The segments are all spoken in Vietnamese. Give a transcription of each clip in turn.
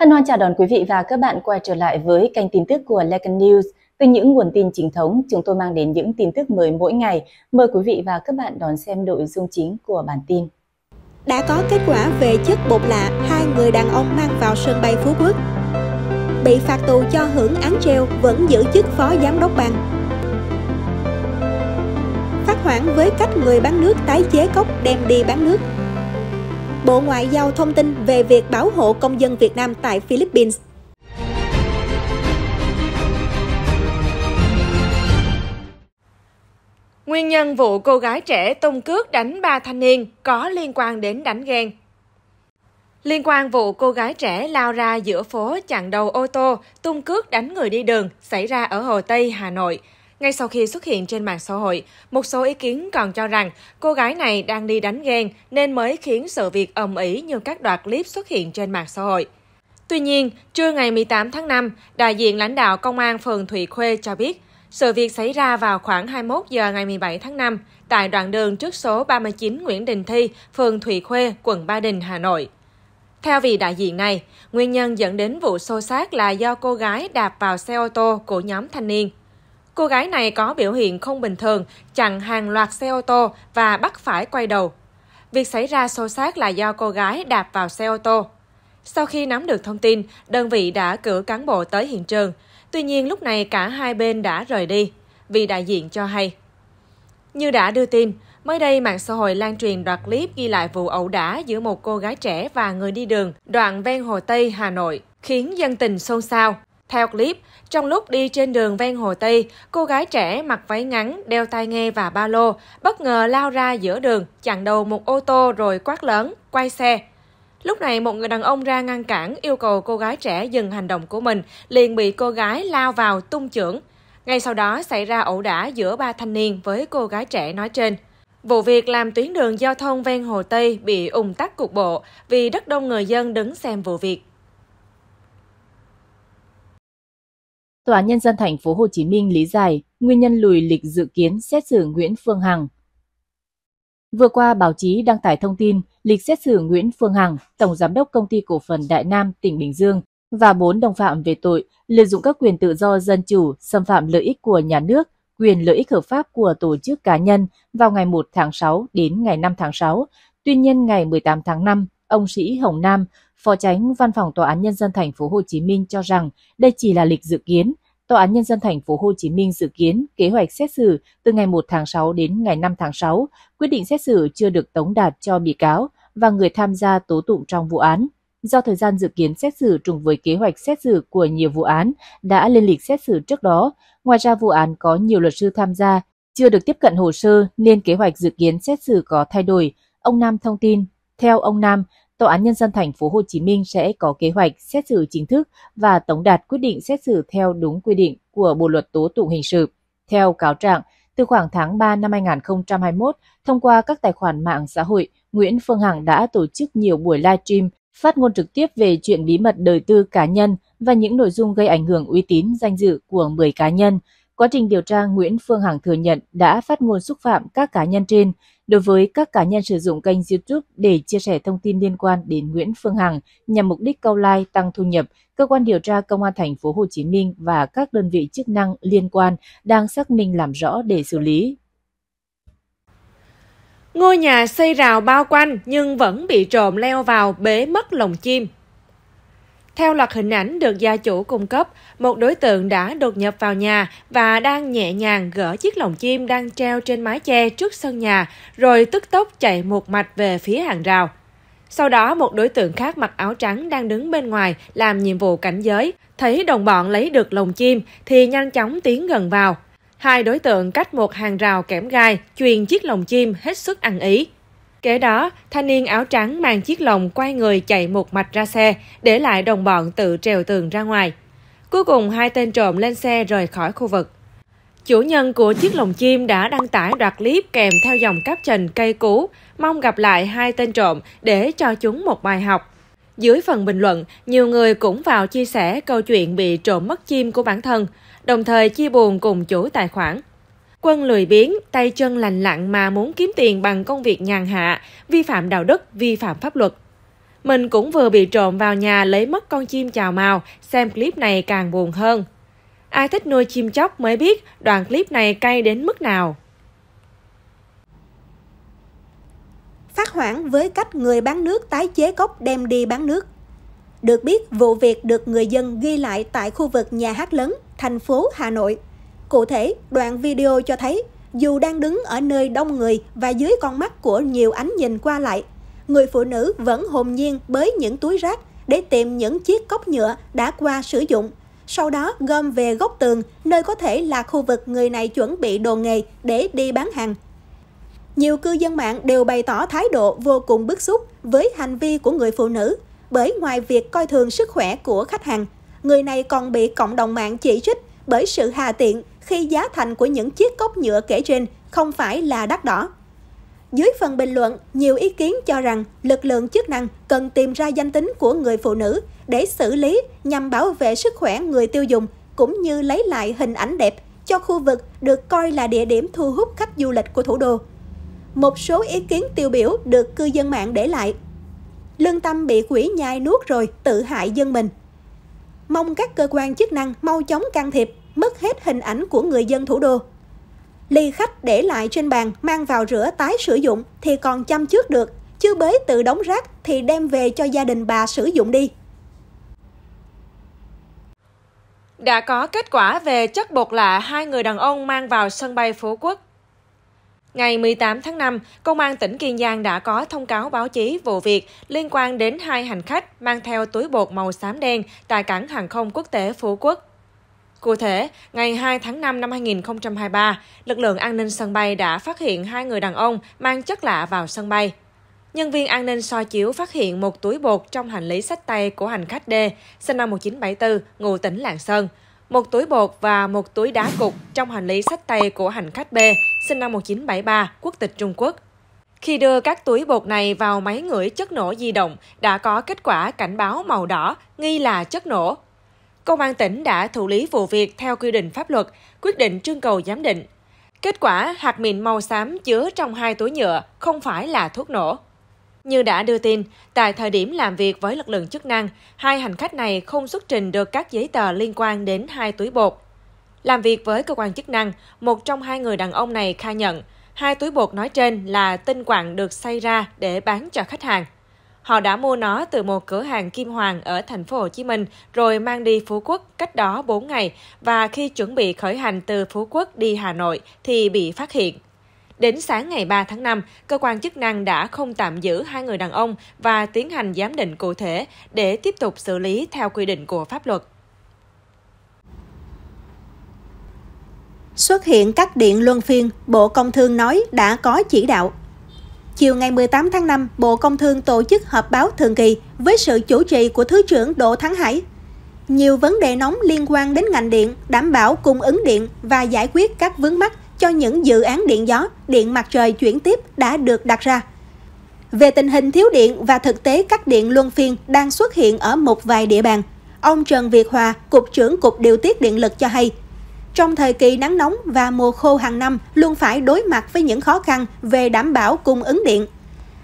Hân hoan chào đón quý vị và các bạn quay trở lại với kênh tin tức của Legan News. Từ những nguồn tin chính thống, chúng tôi mang đến những tin tức mới mỗi ngày. Mời quý vị và các bạn đón xem nội dung chính của bản tin. Đã có kết quả về chất bột lạ hai người đàn ông mang vào sân bay Phú Quốc. Bị phạt tù cho hưởng án treo vẫn giữ chức phó giám đốc bang. Phát hoãn với cách người bán nước tái chế cốc đem đi bán nước Bộ Ngoại giao thông tin về việc bảo hộ công dân Việt Nam tại Philippines. Nguyên nhân vụ cô gái trẻ tông cước đánh ba thanh niên có liên quan đến đánh ghen. Liên quan vụ cô gái trẻ lao ra giữa phố chặn đầu ô tô, tung cước đánh người đi đường xảy ra ở Hồ Tây, Hà Nội – ngay sau khi xuất hiện trên mạng xã hội, một số ý kiến còn cho rằng cô gái này đang đi đánh ghen nên mới khiến sự việc ầm ĩ như các đoạn clip xuất hiện trên mạng xã hội. Tuy nhiên, trưa ngày 18 tháng 5, đại diện lãnh đạo công an phường Thụy Khuê cho biết, sự việc xảy ra vào khoảng 21 giờ ngày 17 tháng 5 tại đoạn đường trước số 39 Nguyễn Đình Thi, phường Thụy Khuê, quận Ba Đình, Hà Nội. Theo vị đại diện này, nguyên nhân dẫn đến vụ xô xát là do cô gái đạp vào xe ô tô của nhóm thanh niên. Cô gái này có biểu hiện không bình thường, chặn hàng loạt xe ô tô và bắt phải quay đầu. Việc xảy ra xô xát là do cô gái đạp vào xe ô tô. Sau khi nắm được thông tin, đơn vị đã cử cán bộ tới hiện trường. Tuy nhiên lúc này cả hai bên đã rời đi, vì đại diện cho hay. Như đã đưa tin, mới đây mạng xã hội lan truyền đoạn clip ghi lại vụ ẩu đả giữa một cô gái trẻ và người đi đường đoạn ven Hồ Tây, Hà Nội, khiến dân tình xôn xao. Theo clip, trong lúc đi trên đường ven Hồ Tây, cô gái trẻ mặc váy ngắn, đeo tai nghe và ba lô, bất ngờ lao ra giữa đường, chặn đầu một ô tô rồi quát lớn, quay xe. Lúc này một người đàn ông ra ngăn cản yêu cầu cô gái trẻ dừng hành động của mình, liền bị cô gái lao vào tung chưởng. Ngay sau đó xảy ra ẩu đả giữa ba thanh niên với cô gái trẻ nói trên. Vụ việc làm tuyến đường giao thông ven Hồ Tây bị ủng tắc cục bộ vì rất đông người dân đứng xem vụ việc. Tòa án nhân dân thành phố Hồ Chí Minh lý giải nguyên nhân lùi lịch dự kiến xét xử Nguyễn Phương Hằng. Vừa qua, báo chí đăng tải thông tin lịch xét xử Nguyễn Phương Hằng, Tổng Giám đốc Công ty Cổ phần Đại Nam, tỉnh Bình Dương và bốn đồng phạm về tội lợi dụng các quyền tự do dân chủ, xâm phạm lợi ích của nhà nước, quyền lợi ích hợp pháp của tổ chức cá nhân vào ngày 1 tháng 6 đến ngày 5 tháng 6. Tuy nhiên, ngày 18 tháng 5, ông Sĩ Hồng Nam, Phó Tránh Văn phòng Tòa án nhân dân thành phố Hồ Chí Minh cho rằng đây chỉ là lịch dự kiến, Tòa án Nhân dân thành phố Hồ Chí Minh dự kiến kế hoạch xét xử từ ngày 1 tháng 6 đến ngày 5 tháng 6, quyết định xét xử chưa được tống đạt cho bị cáo và người tham gia tố tụng trong vụ án. Do thời gian dự kiến xét xử trùng với kế hoạch xét xử của nhiều vụ án đã lên lịch xét xử trước đó, ngoài ra vụ án có nhiều luật sư tham gia, chưa được tiếp cận hồ sơ nên kế hoạch dự kiến xét xử có thay đổi, ông Nam thông tin. Theo ông Nam, Tòa án nhân dân thành phố Hồ Chí Minh sẽ có kế hoạch xét xử chính thức và tống đạt quyết định xét xử theo đúng quy định của Bộ luật tố tụng hình sự. Theo cáo trạng, từ khoảng tháng 3 năm 2021, thông qua các tài khoản mạng xã hội, Nguyễn Phương Hằng đã tổ chức nhiều buổi live stream phát ngôn trực tiếp về chuyện bí mật đời tư cá nhân và những nội dung gây ảnh hưởng uy tín danh dự của 10 cá nhân. Quá trình điều tra, Nguyễn Phương Hằng thừa nhận đã phát ngôn xúc phạm các cá nhân trên, đối với các cá nhân sử dụng kênh YouTube để chia sẻ thông tin liên quan đến Nguyễn Phương Hằng nhằm mục đích câu like tăng thu nhập, cơ quan điều tra công an thành phố Hồ Chí Minh và các đơn vị chức năng liên quan đang xác minh làm rõ để xử lý. Ngôi nhà xây rào bao quanh nhưng vẫn bị trộm leo vào bế mất lồng chim. Theo loạt hình ảnh được gia chủ cung cấp, một đối tượng đã đột nhập vào nhà và đang nhẹ nhàng gỡ chiếc lồng chim đang treo trên mái che trước sân nhà, rồi tức tốc chạy một mạch về phía hàng rào. Sau đó, một đối tượng khác mặc áo trắng đang đứng bên ngoài làm nhiệm vụ cảnh giới. Thấy đồng bọn lấy được lồng chim thì nhanh chóng tiến gần vào. Hai đối tượng cách một hàng rào kẽm gai, truyền chiếc lồng chim hết sức ăn ý. Kế đó, thanh niên áo trắng mang chiếc lồng quay người chạy một mạch ra xe, để lại đồng bọn tự trèo tường ra ngoài. Cuối cùng, hai tên trộm lên xe rời khỏi khu vực. Chủ nhân của chiếc lồng chim đã đăng tải đoạn clip kèm theo dòng trần cây cú, mong gặp lại hai tên trộm để cho chúng một bài học. Dưới phần bình luận, nhiều người cũng vào chia sẻ câu chuyện bị trộm mất chim của bản thân, đồng thời chia buồn cùng chủ tài khoản. Quân lười biếng, tay chân lành lặn mà muốn kiếm tiền bằng công việc nhàn hạ, vi phạm đạo đức, vi phạm pháp luật. Mình cũng vừa bị trộm vào nhà lấy mất con chim chào màu, xem clip này càng buồn hơn. Ai thích nuôi chim chóc mới biết đoạn clip này cay đến mức nào. Phát hoảng với cách người bán nước tái chế cốc đem đi bán nước. Được biết, vụ việc được người dân ghi lại tại khu vực nhà hát lớn, thành phố Hà Nội – Cụ thể, đoạn video cho thấy dù đang đứng ở nơi đông người và dưới con mắt của nhiều ánh nhìn qua lại, người phụ nữ vẫn hồn nhiên bới những túi rác để tìm những chiếc cốc nhựa đã qua sử dụng, sau đó gom về góc tường nơi có thể là khu vực người này chuẩn bị đồ nghề để đi bán hàng. Nhiều cư dân mạng đều bày tỏ thái độ vô cùng bức xúc với hành vi của người phụ nữ, bởi ngoài việc coi thường sức khỏe của khách hàng, người này còn bị cộng đồng mạng chỉ trích bởi sự hà tiện khi giá thành của những chiếc cốc nhựa kể trên không phải là đắt đỏ. Dưới phần bình luận, nhiều ý kiến cho rằng lực lượng chức năng cần tìm ra danh tính của người phụ nữ để xử lý nhằm bảo vệ sức khỏe người tiêu dùng cũng như lấy lại hình ảnh đẹp cho khu vực được coi là địa điểm thu hút khách du lịch của thủ đô. Một số ý kiến tiêu biểu được cư dân mạng để lại. Lương Tâm bị quỷ nhai nuốt rồi, tự hại dân mình. Mong các cơ quan chức năng mau chóng can thiệp mất hết hình ảnh của người dân thủ đô. Ly khách để lại trên bàn mang vào rửa tái sử dụng thì còn chăm trước được, chứ bới tự đóng rác thì đem về cho gia đình bà sử dụng đi. Đã có kết quả về chất bột lạ hai người đàn ông mang vào sân bay Phú Quốc. Ngày 18 tháng 5, Công an tỉnh Kiên Giang đã có thông cáo báo chí vụ việc liên quan đến hai hành khách mang theo túi bột màu xám đen tại cảng hàng không quốc tế Phú Quốc. Cụ thể, ngày 2 tháng 5 năm 2023, lực lượng an ninh sân bay đã phát hiện hai người đàn ông mang chất lạ vào sân bay. Nhân viên an ninh soi chiếu phát hiện một túi bột trong hành lý sách tay của hành khách D, sinh năm 1974, ngụ tỉnh Lạng Sơn, một túi bột và một túi đá cục trong hành lý sách tay của hành khách B, sinh năm 1973, quốc tịch Trung Quốc. Khi đưa các túi bột này vào máy ngửi chất nổ di động, đã có kết quả cảnh báo màu đỏ, nghi là chất nổ Công an tỉnh đã thụ lý vụ việc theo quy định pháp luật, quyết định trưng cầu giám định. Kết quả, hạt mịn màu xám chứa trong hai túi nhựa không phải là thuốc nổ. Như đã đưa tin, tại thời điểm làm việc với lực lượng chức năng, hai hành khách này không xuất trình được các giấy tờ liên quan đến hai túi bột. Làm việc với cơ quan chức năng, một trong hai người đàn ông này khai nhận hai túi bột nói trên là tinh quặng được xay ra để bán cho khách hàng. Họ đã mua nó từ một cửa hàng kim hoàng ở thành phố Hồ Chí Minh rồi mang đi Phú Quốc cách đó 4 ngày và khi chuẩn bị khởi hành từ Phú Quốc đi Hà Nội thì bị phát hiện. Đến sáng ngày 3 tháng 5, cơ quan chức năng đã không tạm giữ hai người đàn ông và tiến hành giám định cụ thể để tiếp tục xử lý theo quy định của pháp luật. Xuất hiện các điện luân phiên, Bộ Công Thương nói đã có chỉ đạo chiều ngày 18 tháng 5, Bộ Công Thương tổ chức họp báo thường kỳ với sự chủ trì của Thứ trưởng Đỗ Thắng Hải. Nhiều vấn đề nóng liên quan đến ngành điện, đảm bảo cung ứng điện và giải quyết các vướng mắc cho những dự án điện gió, điện mặt trời chuyển tiếp đã được đặt ra. Về tình hình thiếu điện và thực tế các điện luân phiên đang xuất hiện ở một vài địa bàn, ông Trần Việt Hòa, Cục trưởng Cục Điều tiết Điện lực cho hay – trong thời kỳ nắng nóng và mùa khô hàng năm luôn phải đối mặt với những khó khăn về đảm bảo cung ứng điện.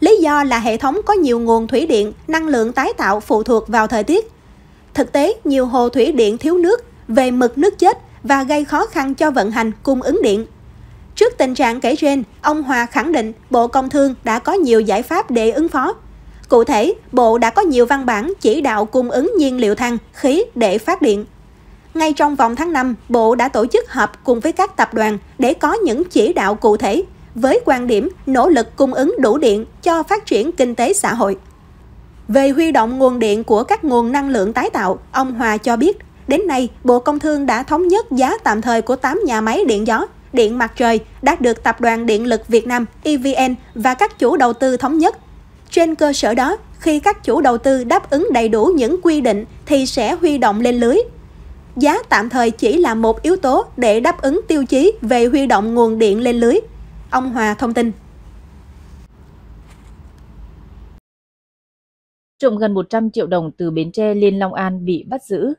Lý do là hệ thống có nhiều nguồn thủy điện, năng lượng tái tạo phụ thuộc vào thời tiết. Thực tế, nhiều hồ thủy điện thiếu nước, về mực nước chết và gây khó khăn cho vận hành cung ứng điện. Trước tình trạng kể trên, ông Hòa khẳng định Bộ Công Thương đã có nhiều giải pháp để ứng phó. Cụ thể, Bộ đã có nhiều văn bản chỉ đạo cung ứng nhiên liệu than, khí để phát điện – ngay trong vòng tháng 5, Bộ đã tổ chức họp cùng với các tập đoàn để có những chỉ đạo cụ thể với quan điểm nỗ lực cung ứng đủ điện cho phát triển kinh tế xã hội. Về huy động nguồn điện của các nguồn năng lượng tái tạo, ông Hòa cho biết, đến nay Bộ Công Thương đã thống nhất giá tạm thời của 8 nhà máy điện gió, điện mặt trời đã được Tập đoàn Điện lực Việt Nam EVN và các chủ đầu tư thống nhất. Trên cơ sở đó, khi các chủ đầu tư đáp ứng đầy đủ những quy định thì sẽ huy động lên lưới giá tạm thời chỉ là một yếu tố để đáp ứng tiêu chí về huy động nguồn điện lên lưới. Ông Hòa thông tin. Trộm gần 100 triệu đồng từ Bến Tre lên Long An bị bắt giữ.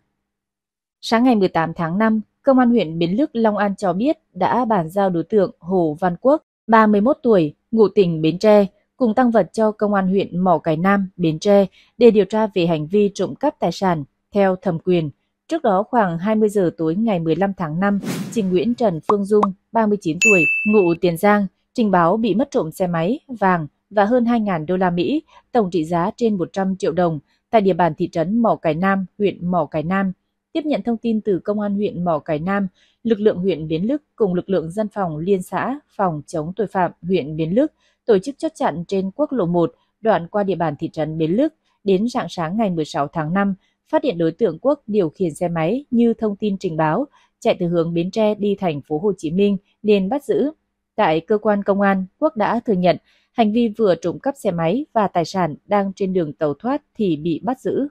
Sáng ngày 18 tháng 5, Công an huyện Bến Lức Long An cho biết đã bàn giao đối tượng Hồ Văn Quốc, 31 tuổi, ngụ tỉnh Bến Tre, cùng tăng vật cho Công an huyện Mỏ Cải Nam, Bến Tre để điều tra về hành vi trộm cắp tài sản theo thẩm quyền. Trước đó khoảng 20 giờ tối ngày 15 tháng 5, chị Nguyễn Trần Phương Dung, 39 tuổi, ngụ Tiền Giang, trình báo bị mất trộm xe máy, vàng và hơn 2.000 đô la Mỹ, tổng trị giá trên 100 triệu đồng, tại địa bàn thị trấn Mỏ Cải Nam, huyện Mỏ Cải Nam. Tiếp nhận thông tin từ Công an huyện Mỏ Cải Nam, lực lượng huyện Biến Lức cùng lực lượng dân phòng liên xã, phòng chống tội phạm huyện Biến Lức tổ chức chốt chặn trên quốc lộ 1, đoạn qua địa bàn thị trấn Biến Lức. Đến rạng sáng ngày 16 tháng 5, phát hiện đối tượng Quốc điều khiển xe máy như thông tin trình báo, chạy từ hướng Bến Tre đi thành phố Hồ Chí Minh nên bắt giữ. Tại cơ quan công an, Quốc đã thừa nhận hành vi vừa trộm cắp xe máy và tài sản đang trên đường tàu thoát thì bị bắt giữ.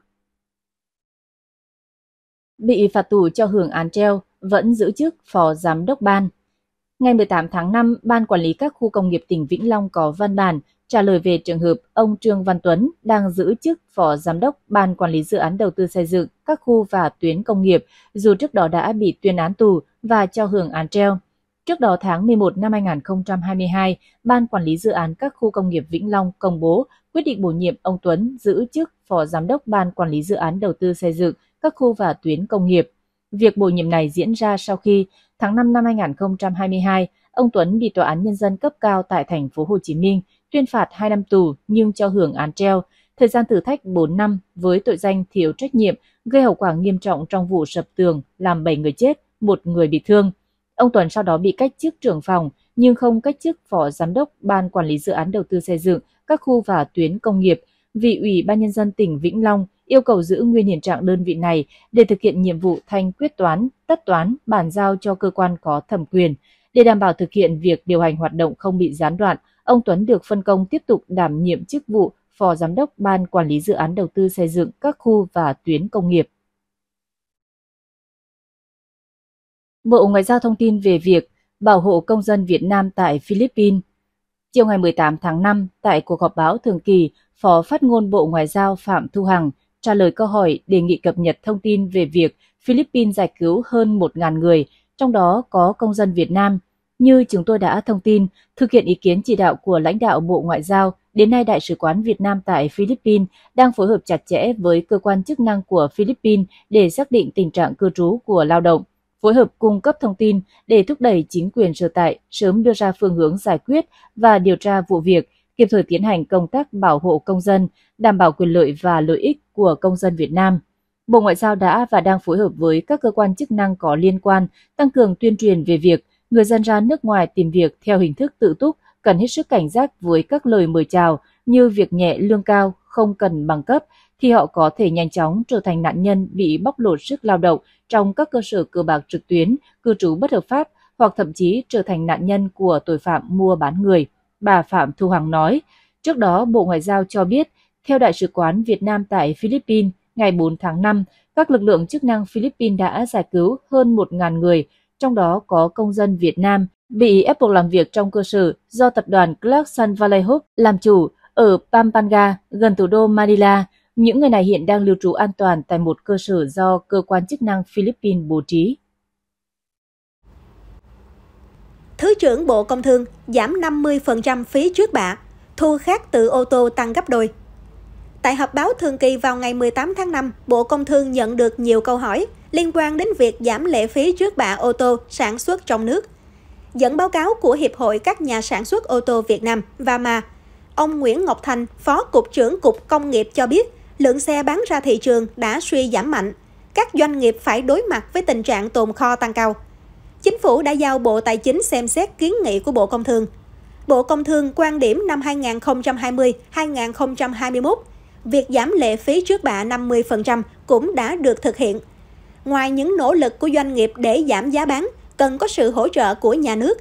Bị phạt tù cho hưởng án treo, vẫn giữ chức Phó Giám đốc Ban. Ngày 18 tháng 5, Ban Quản lý các khu công nghiệp tỉnh Vĩnh Long có văn bản trả lời về trường hợp ông Trương Văn Tuấn đang giữ chức Phó Giám đốc Ban Quản lý Dự án Đầu tư xây dựng các khu và tuyến công nghiệp, dù trước đó đã bị tuyên án tù và cho hưởng án treo. Trước đó tháng 11 năm 2022, Ban Quản lý Dự án các khu công nghiệp Vĩnh Long công bố quyết định bổ nhiệm ông Tuấn giữ chức Phó Giám đốc Ban Quản lý Dự án Đầu tư xây dựng các khu và tuyến công nghiệp. Việc bổ nhiệm này diễn ra sau khi tháng 5 năm 2022, ông Tuấn bị tòa án nhân dân cấp cao tại thành phố Hồ Chí Minh tuyên phạt 2 năm tù nhưng cho hưởng án treo, thời gian thử thách 4 năm với tội danh thiếu trách nhiệm gây hậu quả nghiêm trọng trong vụ sập tường làm 7 người chết, một người bị thương. Ông Tuấn sau đó bị cách chức trưởng phòng nhưng không cách chức phó giám đốc ban quản lý dự án đầu tư xây dựng các khu và tuyến công nghiệp vì Ủy ban nhân dân tỉnh Vĩnh Long yêu cầu giữ nguyên hiện trạng đơn vị này để thực hiện nhiệm vụ thanh quyết toán, tất toán, bàn giao cho cơ quan có thẩm quyền để đảm bảo thực hiện việc điều hành hoạt động không bị gián đoạn, ông Tuấn được phân công tiếp tục đảm nhiệm chức vụ Phó Giám đốc Ban Quản lý Dự án Đầu tư xây dựng các khu và tuyến công nghiệp. Bộ Ngoại giao thông tin về việc bảo hộ công dân Việt Nam tại Philippines. Chiều ngày 18 tháng 5, tại cuộc họp báo thường kỳ, Phó Phát ngôn Bộ Ngoại giao Phạm Thu Hằng trả lời câu hỏi đề nghị cập nhật thông tin về việc Philippines giải cứu hơn 1.000 người, trong đó có công dân Việt Nam như chúng tôi đã thông tin, thực hiện ý kiến chỉ đạo của lãnh đạo Bộ Ngoại giao, đến nay Đại sứ quán Việt Nam tại Philippines đang phối hợp chặt chẽ với cơ quan chức năng của Philippines để xác định tình trạng cư trú của lao động, phối hợp cung cấp thông tin để thúc đẩy chính quyền sở tại sớm đưa ra phương hướng giải quyết và điều tra vụ việc, kịp thời tiến hành công tác bảo hộ công dân, đảm bảo quyền lợi và lợi ích của công dân Việt Nam. Bộ Ngoại giao đã và đang phối hợp với các cơ quan chức năng có liên quan tăng cường tuyên truyền về việc người dân ra nước ngoài tìm việc theo hình thức tự túc cần hết sức cảnh giác với các lời mời chào như việc nhẹ lương cao, không cần bằng cấp, thì họ có thể nhanh chóng trở thành nạn nhân bị bóc lột sức lao động trong các cơ sở cờ bạc trực tuyến, cư trú bất hợp pháp hoặc thậm chí trở thành nạn nhân của tội phạm mua bán người. Bà Phạm Thu Hằng nói, trước đó Bộ Ngoại giao cho biết, theo Đại sứ quán Việt Nam tại Philippines, ngày 4 tháng 5, các lực lượng chức năng Philippines đã giải cứu hơn 1.000 người, trong đó có công dân Việt Nam, bị ép buộc làm việc trong cơ sở do tập đoàn Clarkson Vallejo làm chủ ở Pampanga, gần thủ đô Manila. Những người này hiện đang lưu trú an toàn tại một cơ sở do cơ quan chức năng Philippines bố trí. Thứ trưởng Bộ Công Thương giảm 50% phí trước bạ, thu khác từ ô tô tăng gấp đôi. Tại họp báo thường kỳ vào ngày 18 tháng 5, Bộ Công Thương nhận được nhiều câu hỏi liên quan đến việc giảm lệ phí trước bạ ô tô sản xuất trong nước. Dẫn báo cáo của Hiệp hội các nhà sản xuất ô tô Việt Nam VAMA, ông Nguyễn Ngọc Thành, Phó Cục trưởng Cục Công nghiệp cho biết lượng xe bán ra thị trường đã suy giảm mạnh. Các doanh nghiệp phải đối mặt với tình trạng tồn kho tăng cao. Chính phủ đã giao Bộ Tài chính xem xét kiến nghị của Bộ Công Thương. Bộ Công Thương quan điểm năm 2020-2021 việc giảm lệ phí trước bạ 50% cũng đã được thực hiện. Ngoài những nỗ lực của doanh nghiệp để giảm giá bán, cần có sự hỗ trợ của nhà nước.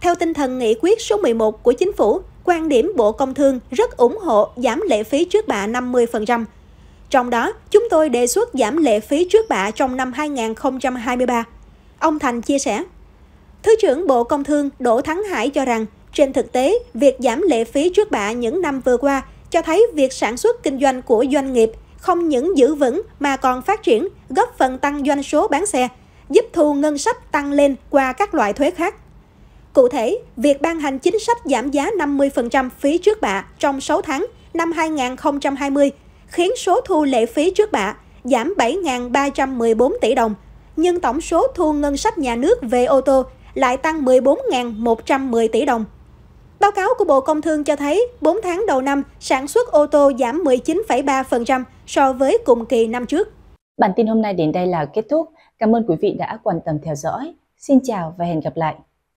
Theo tinh thần nghị quyết số 11 của chính phủ, quan điểm Bộ Công Thương rất ủng hộ giảm lệ phí trước bạ 50%. Trong đó, chúng tôi đề xuất giảm lệ phí trước bạ trong năm 2023. Ông Thành chia sẻ, Thứ trưởng Bộ Công Thương Đỗ Thắng Hải cho rằng, trên thực tế, việc giảm lệ phí trước bạ những năm vừa qua cho thấy việc sản xuất kinh doanh của doanh nghiệp không những giữ vững mà còn phát triển, góp phần tăng doanh số bán xe, giúp thu ngân sách tăng lên qua các loại thuế khác. Cụ thể, việc ban hành chính sách giảm giá 50% phí trước bạ trong 6 tháng năm 2020 khiến số thu lệ phí trước bạ giảm 7.314 tỷ đồng, nhưng tổng số thu ngân sách nhà nước về ô tô lại tăng 14.110 tỷ đồng. Báo cáo của Bộ Công Thương cho thấy 4 tháng đầu năm, sản xuất ô tô giảm 19,3% so với cùng kỳ năm trước. Bản tin hôm nay đến đây là kết thúc. Cảm ơn quý vị đã quan tâm theo dõi. Xin chào và hẹn gặp lại!